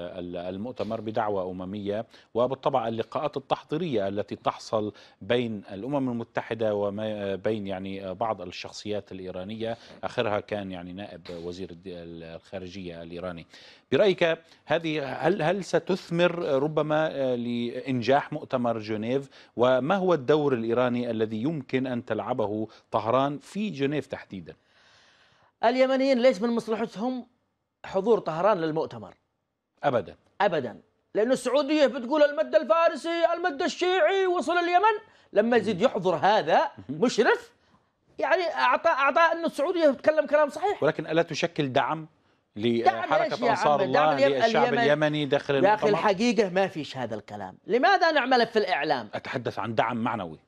المؤتمر بدعوة أممية وبالطبع اللقاءات التحضيرية التي تحصل بين الأمم المتحدة وما آه، بين يعني آه، بعض الشخصيات الإيرانية آخرها كان يعني نائب وزير الخارجية الإيراني برأيك هذه هل هل ستثمر ربما لإنجاح مؤتمر جنيف وما هو الدور الإيراني الذي يمكن أن تلعبه طهران في جنيف تحديداً؟ اليمنيين ليش من مصلحتهم حضور طهران للمؤتمر ابدا ابدا لأن السعودية بتقول المد الفارسي المد الشيعي وصل اليمن لما يزيد يحضر هذا مشرف يعني أعطى أعطى أن السعودية بتتكلم كلام صحيح ولكن ألا تشكل دعم لحركة أنصار الله للشعب اليمني داخل المؤتمر داخل الحقيقة ما فيش هذا الكلام لماذا نعمله في الإعلام أتحدث عن دعم معنوي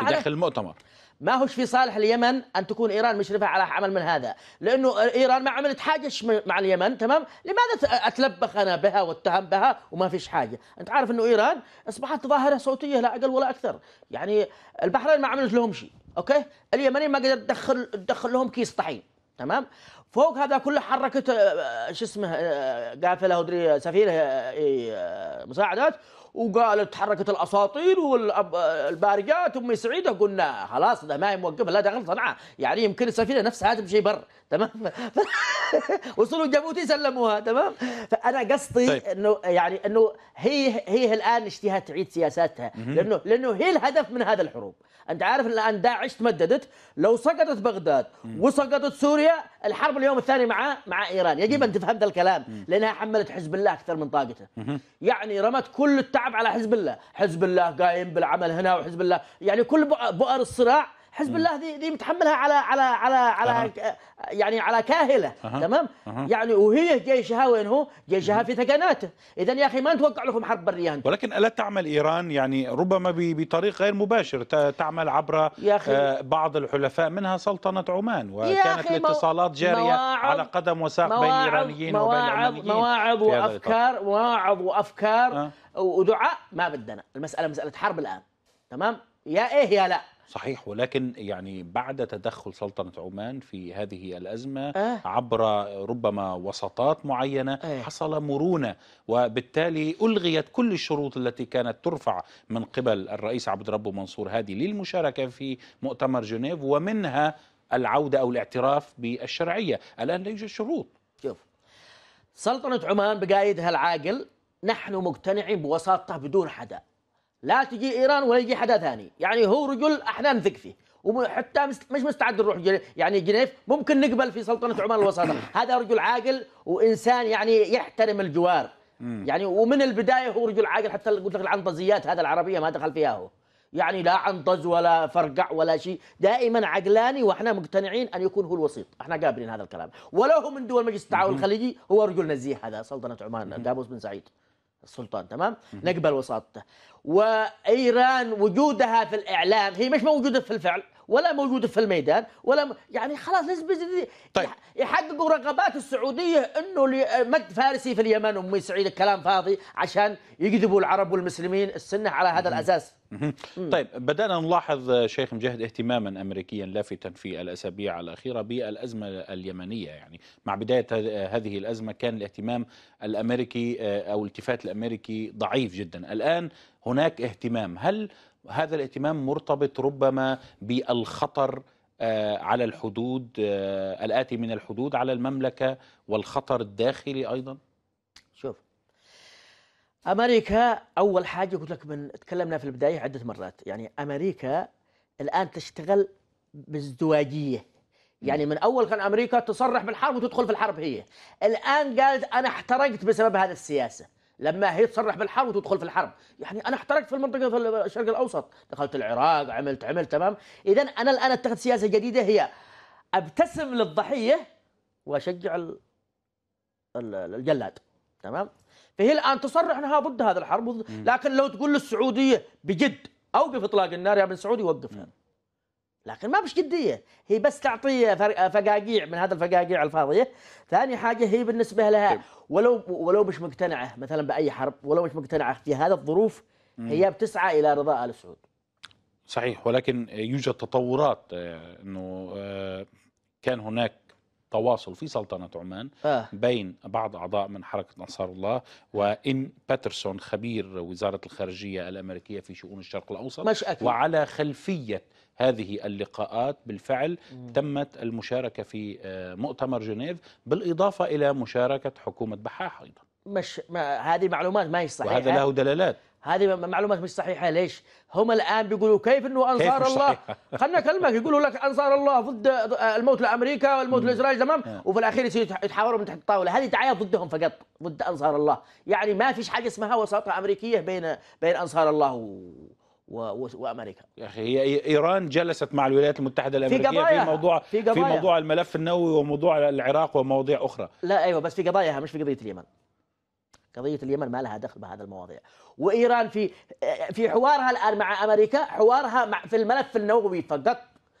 داخل المؤتمر ما هوش في صالح اليمن ان تكون ايران مشرفه على عمل من هذا، لانه ايران ما عملت حاجه مع اليمن تمام؟ لماذا اتلبخ انا بها واتهم بها وما فيش حاجه؟ انت عارف انه ايران اصبحت ظاهره صوتيه لا اقل ولا اكثر، يعني البحرين ما عملت لهم شيء، اوكي؟ اليمنيين ما قدرت تدخل تدخل لهم كيس طحين، تمام؟ فوق هذا كله حركت آه، شو اسمه آه، قافله ودري سفيره آه، مساعدات وقالت تحركت الاساطير والبارجات ام سعيده قلنا خلاص ده ما يوقفها لا داخل صنعاء يعني يمكن السفينه نفسها تمشي بر تمام وصلوا جابوتي سلموها تمام فانا قصدي طيب. انه يعني انه هي هي الان اجتهاد تعيد سياساتها لانه لانه هي الهدف من هذا الحروب انت عارف ان الان داعش تمددت لو سقطت بغداد وسقطت سوريا الحرب اليوم الثاني مع مع ايران يجب ان تفهم ذا الكلام لانها حملت حزب الله اكثر من طاقته يعني رمت كل التعب على حزب الله حزب الله قايم بالعمل هنا وحزب الله يعني كل بؤر الصراع حزب الله دي دي متحملها على على على على يعني على كاهله أه. تمام أه. يعني وهي جيشها وين هو جيشها في ثقناته اذا يا اخي ما نتوقع لكم حرب بريان ولكن الا تعمل ايران يعني ربما بطريق غير مباشر تعمل عبر يا أخي آه، بعض الحلفاء منها سلطنه عمان وكانت الاتصالات جاريه على قدم وساق بين الايرانيين وبين العمانيين مواعظ وافكار مواعظ وافكار أه. ودعاء ما بدنا المساله مساله حرب الان تمام يا ايه يا لا صحيح ولكن يعني بعد تدخل سلطنة عمان في هذه الأزمة آه. عبر ربما وسطات معينة آه. حصل مرونة وبالتالي ألغيت كل الشروط التي كانت ترفع من قبل الرئيس عبد ربه منصور هادي للمشاركة في مؤتمر جنيف ومنها العودة أو الاعتراف بالشرعية الآن لا يوجد شروط شوف سلطنة عمان بقايدها العاقل نحن مقتنعين بوساطة بدون حدا لا تجي ايران ولا يجي حدا ثاني يعني هو رجل احنا نثق فيه وحتى مش مستعد نروح يعني جنيف ممكن نقبل في سلطنه عمان الوساطه هذا رجل عاقل وانسان يعني يحترم الجوار يعني ومن البدايه هو رجل عاقل حتى قلت لك العنطزيات هذا العربيه ما دخل فيها هو يعني لا عنطز ولا فرقع ولا شيء دائما عقلاني واحنا مقتنعين ان يكون هو الوسيط احنا قابلين هذا الكلام ولو هو من دول مجلس التعاون الخليجي هو رجل نزيه هذا سلطنه عمان قابوس بن سعيد السلطان تمام نقبل وساطته وايران وجودها في الاعلام هي مش موجوده في الفعل ولا موجوده في الميدان ولا م... يعني خلاص لازم طيب. يحققوا رغبات السعوديه انه مد فارسي في اليمن ام سعيد كلام فاضي عشان يكذبوا العرب والمسلمين السنه على هذا الاساس طيب بدأنا نلاحظ شيخ مجاهد اهتماما أمريكيا لافتا في الأسابيع الأخيرة بالأزمة اليمنية يعني مع بداية هذه الأزمة كان الاهتمام الأمريكي آه، أو الالتفات الأمريكي ضعيف جدا الآن هناك اهتمام هل هذا الاهتمام مرتبط ربما بالخطر آه، على الحدود آه، الآتي من الحدود على المملكة والخطر الداخلي أيضا شوف أمريكا أول حاجة قلت لك من تكلمنا في البداية عدة مرات يعني أمريكا الآن تشتغل بازدواجية يعني من أول كان أمريكا تصرح بالحرب وتدخل في الحرب هي الآن قالت أنا احترقت بسبب هذه السياسة لما هي تصرح بالحرب وتدخل في الحرب يعني انا احترقت في المنطقه في الشرق الاوسط دخلت العراق عملت عملت تمام اذا انا الان اتخذ سياسه جديده هي ابتسم للضحيه واشجع الجلاد تمام فهي الان تصرح انها ضد هذا الحرب لكن لو تقول للسعوديه بجد او اطلاق النار يا ابن سعود وقفها لكن ما بش جديه هي بس تعطي فقاقيع من هذا الفقاقيع الفاضيه ثاني حاجه هي بالنسبه لها طيب. ولو ولو مش مقتنعه مثلا باي حرب ولو مش مقتنعه في هذا الظروف هي بتسعى الى رضاء ال سعود صحيح ولكن يوجد تطورات آه، انه آه، كان هناك تواصل في سلطنة عمان آه. بين بعض أعضاء من حركة أنصار الله وإن باترسون خبير وزارة الخارجية الأمريكية في شؤون الشرق الأوسط مش أكيد. وعلى خلفية هذه اللقاءات بالفعل تمت المشاركة في آه، مؤتمر جنيف بالإضافة إلى مشاركة حكومة بحاح أيضا مش ما هذه معلومات ما هي صحيحة وهذا له دلالات هذه معلومات مش صحيحه ليش؟ هم الان بيقولوا كيف انه انصار كيف الله خلنا اكلمك يقولوا لك انصار الله ضد آه، الموت لامريكا والموت لاسرائيل تمام وفي الاخير يتحاوروا من تحت الطاوله هذه دعايات ضدهم فقط ضد انصار الله يعني ما فيش حاجه اسمها وساطه امريكيه بين بين انصار الله و... وامريكا يا اخي هي ايران جلست مع الولايات المتحده الامريكيه في, في موضوع في, في موضوع الملف النووي وموضوع العراق ومواضيع اخرى لا ايوه بس في قضاياها مش في قضيه اليمن قضيه اليمن ما لها دخل بهذا المواضيع وايران في في حوارها الان مع امريكا حوارها مع في الملف النووي فقط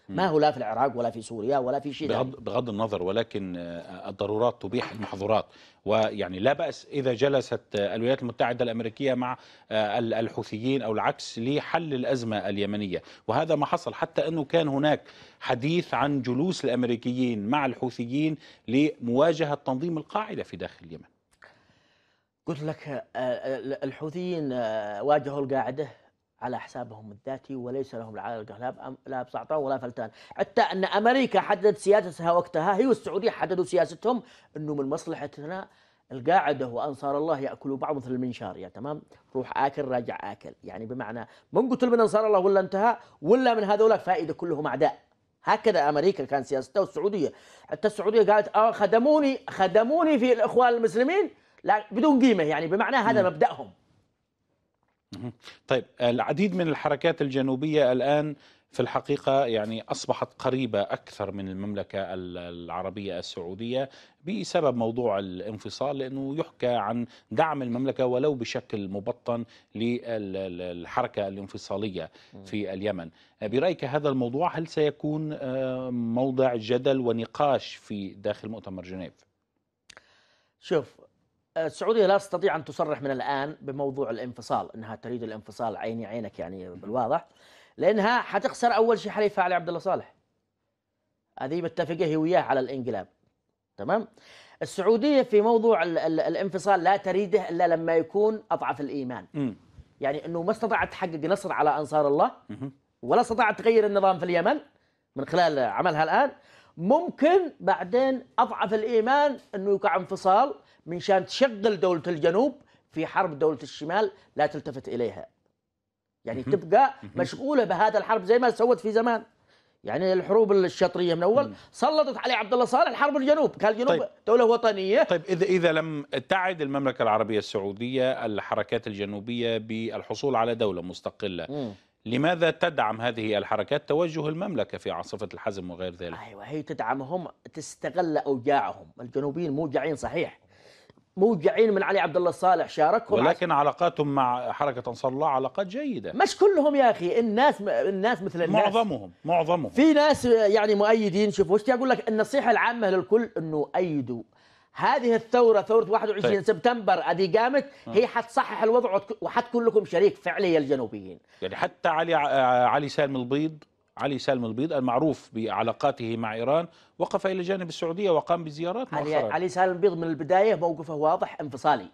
ما هو لا في العراق ولا في سوريا ولا في شيء بغض, بغض النظر ولكن آه، الضرورات تبيح المحظورات ويعني لا بأس إذا جلست آه، الولايات المتحدة الأمريكية مع آه، الحوثيين أو العكس لحل الأزمة اليمنية وهذا ما حصل حتى أنه كان هناك حديث عن جلوس الأمريكيين مع الحوثيين لمواجهة تنظيم القاعدة في داخل اليمن قلت لك الحوثيين واجهوا القاعدة على حسابهم الذاتي وليس لهم العلاقة لا لا بسعطاء ولا فلتان حتى أن أمريكا حددت سياستها وقتها هي والسعودية حددوا سياستهم أنه من مصلحتنا القاعدة وأنصار الله يأكلوا بعض مثل المنشار يا تمام روح آكل راجع آكل يعني بمعنى من قتل من أنصار الله ولا انتهى ولا من هذولا فائدة كلهم أعداء هكذا امريكا كان سياستها والسعوديه حتى السعوديه قالت اه خدموني خدموني في الاخوان المسلمين لا بدون قيمه يعني بمعنى هذا مبداهم طيب العديد من الحركات الجنوبية الآن في الحقيقة يعني أصبحت قريبة أكثر من المملكة العربية السعودية بسبب موضوع الانفصال لأنه يحكى عن دعم المملكة ولو بشكل مبطن للحركة الانفصالية في اليمن برأيك هذا الموضوع هل سيكون آه، موضع جدل ونقاش في داخل مؤتمر جنيف؟ شوف آه، السعوديه لا تستطيع ان تصرح من الان بموضوع الانفصال انها تريد الانفصال عيني عينك يعني بالواضح لانها حتخسر اول شيء حليفها علي عبد الله صالح هذه متفقه هي وياه على الانقلاب تمام السعوديه في موضوع الـ الـ الانفصال لا تريده الا لما يكون اضعف الايمان م. يعني انه ما استطاعت تحقق نصر على انصار الله م. ولا استطاعت تغير النظام في اليمن من خلال عملها الان ممكن بعدين اضعف الايمان انه يقع انفصال من شان تشغل دولة الجنوب في حرب دولة الشمال لا تلتفت إليها يعني تبقى مشغولة بهذا الحرب زي ما سوت في زمان يعني الحروب الشطريه من اول سلطت علي عبد الله صالح حرب الجنوب كان الجنوب طيب دوله وطنيه طيب اذا اذا لم تعد المملكه العربيه السعوديه الحركات الجنوبيه بالحصول على دوله مستقله مم. لماذا تدعم هذه الحركات توجه المملكه في عاصفه الحزم وغير ذلك؟ ايوه هي تدعمهم تستغل اوجاعهم، الجنوبيين موجعين صحيح موجعين من علي عبد الله صالح شاركهم ولكن عشان. علاقاتهم مع حركه انصار الله علاقات جيده مش كلهم يا اخي الناس الناس مثل الناس معظمهم معظمهم في ناس يعني مؤيدين شوف وش اقول لك النصيحه العامه للكل انه ايدوا هذه الثوره ثوره 21 طيب. سبتمبر ادي قامت آه. هي حتصحح الوضع وحتكون لكم شريك فعلي الجنوبيين يعني حتى علي علي سالم البيض علي سالم البيض المعروف بعلاقاته مع إيران وقف إلى جانب السعودية وقام بزيارات علي, علي سالم البيض من البداية موقفه واضح انفصالي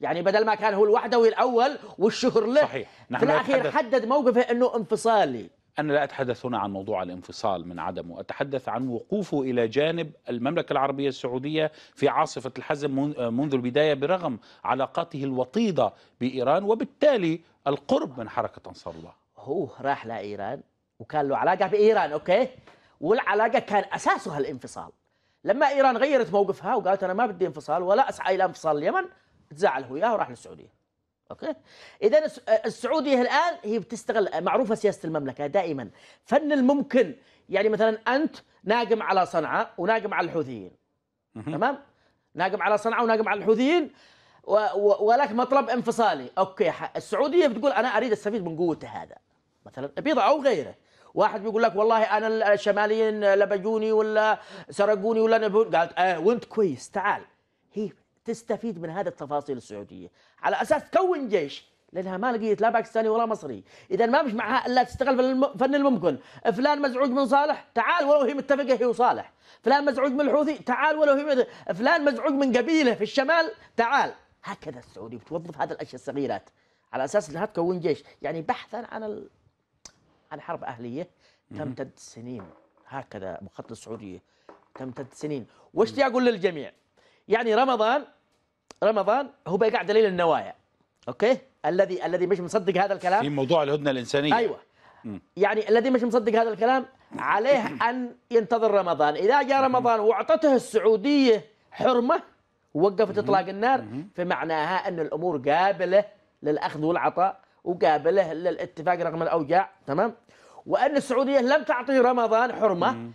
يعني بدل ما كان هو الوحدوي الأول والشهر له صحيح. نحن في الأخير حدد موقفه أنه انفصالي أنا لا أتحدث هنا عن موضوع الانفصال من عدمه أتحدث عن وقوفه إلى جانب المملكة العربية السعودية في عاصفة الحزم منذ البداية برغم علاقاته الوطيدة بإيران وبالتالي القرب من حركة أنصار الله هو راح لإيران وكان له علاقه بايران اوكي والعلاقه كان اساسها الانفصال لما ايران غيرت موقفها وقالت انا ما بدي انفصال ولا اسعى الى انفصال اليمن تزعل هو وياه وراح للسعوديه اوكي اذا السعوديه الان هي بتستغل معروفه سياسه المملكه دائما فن الممكن يعني مثلا انت ناقم على صنعاء وناقم على الحوثيين تمام ناقم على صنعاء وناقم على الحوثيين و... و... ولك مطلب انفصالي اوكي السعوديه بتقول انا اريد استفيد من قوته هذا مثلا ابيض او غيره واحد بيقول لك والله انا الشماليين لبجوني ولا سرقوني ولا نبون قالت آه وانت كويس تعال هي تستفيد من هذه التفاصيل السعوديه على اساس تكون جيش لانها ما لقيت لا باكستاني ولا مصري، اذا ما مش معها الا تستغل فن الممكن، فلان مزعوج من صالح تعال ولو هي متفقه هي وصالح، فلان مزعوج من الحوثي تعال ولو هي مد... فلان مزعوج من قبيله في الشمال تعال، هكذا السعوديه بتوظف هذه الاشياء الصغيرات على اساس انها تكون جيش، يعني بحثا عن ال... عن حرب أهلية تمتد سنين هكذا مخطط السعودية تمتد سنين وش بدي أقول للجميع يعني رمضان رمضان هو بقى قاعد دليل النوايا أوكي الذي الذي مش مصدق هذا الكلام في موضوع الهدنة الإنسانية أيوة يعني الذي مش مصدق هذا الكلام عليه أن ينتظر رمضان إذا جاء رمضان وأعطته السعودية حرمة وقفت إطلاق النار فمعناها أن الأمور قابلة للأخذ والعطاء وقابله الا الاتفاق رغم الاوجاع تمام وان السعوديه لم تعطي رمضان حرمه مم.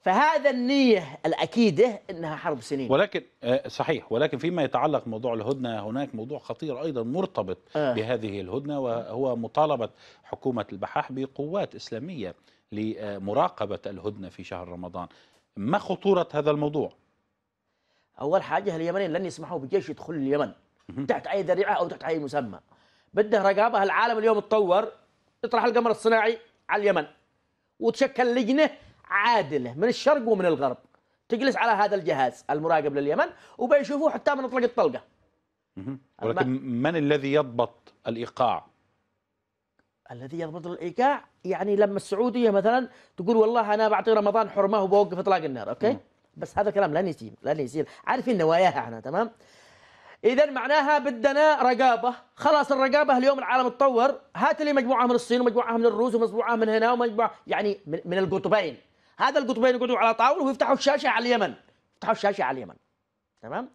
فهذا النية الأكيدة أنها حرب سنين ولكن آه، صحيح ولكن فيما يتعلق بموضوع الهدنة هناك موضوع خطير أيضا مرتبط آه. بهذه الهدنة وهو مطالبة حكومة البحاح بقوات إسلامية لمراقبة الهدنة في شهر رمضان ما خطورة هذا الموضوع؟ أول حاجة اليمنيين لن يسمحوا بجيش يدخل اليمن تحت أي ذريعة أو تحت أي مسمى بده رقابه العالم اليوم تطور يطرح القمر الصناعي على اليمن وتشكل لجنه عادله من الشرق ومن الغرب تجلس على هذا الجهاز المراقب لليمن وبيشوفوه حتى من نطلق الطلقه ولكن من الذي يضبط الايقاع الذي يضبط الايقاع يعني لما السعوديه مثلا تقول والله انا بعطي رمضان حرمه وبوقف اطلاق النار اوكي بس هذا كلام لن يصير لن يصير عارفين نواياها احنا تمام اذا معناها بدنا رقابه خلاص الرقابه اليوم العالم تطور هات لي مجموعه من الصين ومجموعه من الروس ومجموعه من هنا ومجموعه يعني من, من القطبين هذا القطبين يقعدوا على طاوله ويفتحوا الشاشه على اليمن يفتحوا الشاشه على اليمن تمام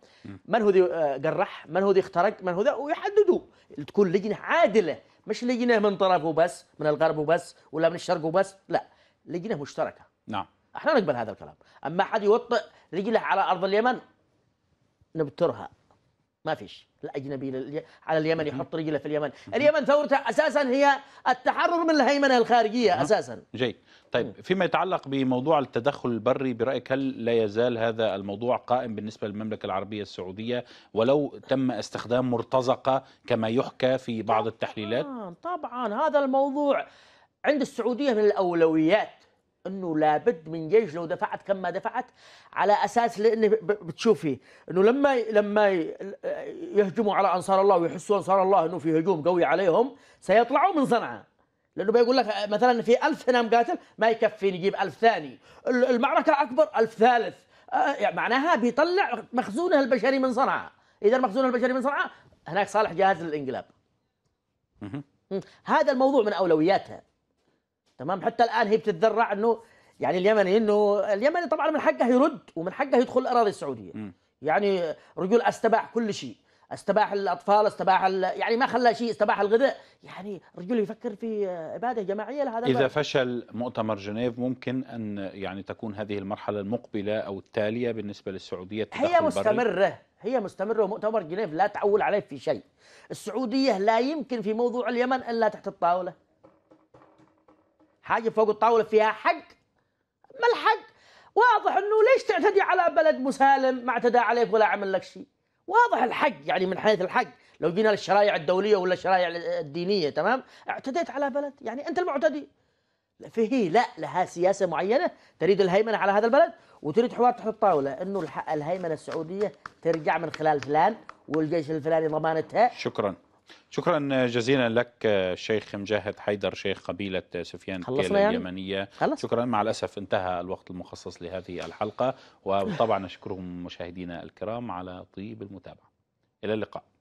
من هو ذي آه، قرح من هو ذي اخترق من هو ذا ويحددوا تكون لجنه عادله مش لجنه من طرف وبس من الغرب وبس ولا من الشرق وبس لا لجنه مشتركه نعم احنا نقبل هذا الكلام اما حد يوطئ رجله على ارض اليمن نبترها ما فيش الاجنبي على اليمن يحط رجله في اليمن اليمن ثورته اساسا هي التحرر من الهيمنه الخارجيه اساسا جيد طيب فيما يتعلق بموضوع التدخل البري برايك هل لا يزال هذا الموضوع قائم بالنسبه للمملكه العربيه السعوديه ولو تم استخدام مرتزقه كما يحكى في بعض التحليلات طبعا, طبعاً هذا الموضوع عند السعوديه من الاولويات انه لابد من جيش لو دفعت كم ما دفعت على اساس لان بتشوفي انه لما لما يهجموا على انصار الله ويحسوا انصار الله انه في هجوم قوي عليهم سيطلعوا من صنعاء لانه بيقول لك مثلا في ألف هنا مقاتل ما يكفي نجيب ألف ثاني المعركه اكبر ألف ثالث آه، يعني معناها بيطلع مخزونه البشري من صنعاء اذا المخزون البشري من صنعاء هناك صالح جاهز للانقلاب هذا الموضوع من اولوياتها تمام حتى الان هي بتتذرع انه يعني اليمني انه اليمني طبعا من حقه يرد ومن حقه يدخل الاراضي السعوديه م. يعني رجل استباح كل شيء استباح الاطفال استباح يعني ما خلى شيء استباح الغذاء يعني رجل يفكر في اباده جماعيه لهذا اذا فشل مؤتمر جنيف ممكن ان يعني تكون هذه المرحله المقبله او التاليه بالنسبه للسعوديه هي مستمره هي مستمره ومؤتمر جنيف لا تعول عليه في شيء السعوديه لا يمكن في موضوع اليمن الا تحت الطاوله حاجه فوق الطاوله فيها حق ما الحق واضح انه ليش تعتدي على بلد مسالم ما اعتدى عليك ولا عمل لك شيء واضح الحق يعني من حيث الحق لو جينا للشرائع الدوليه ولا الشرائع الدينيه تمام اعتديت على بلد يعني انت المعتدي فهي لا لها سياسه معينه تريد الهيمنه على هذا البلد وتريد حوار تحت الطاوله انه الهيمنه السعوديه ترجع من خلال فلان والجيش الفلاني ضمانتها شكرا شكرا جزيلا لك الشيخ مجاهد حيدر شيخ قبيلة سفيان الكيلة اليمنية خلص. شكرا مع الأسف انتهى الوقت المخصص لهذه الحلقة وطبعا نشكرهم مشاهدينا الكرام على طيب المتابعة إلى اللقاء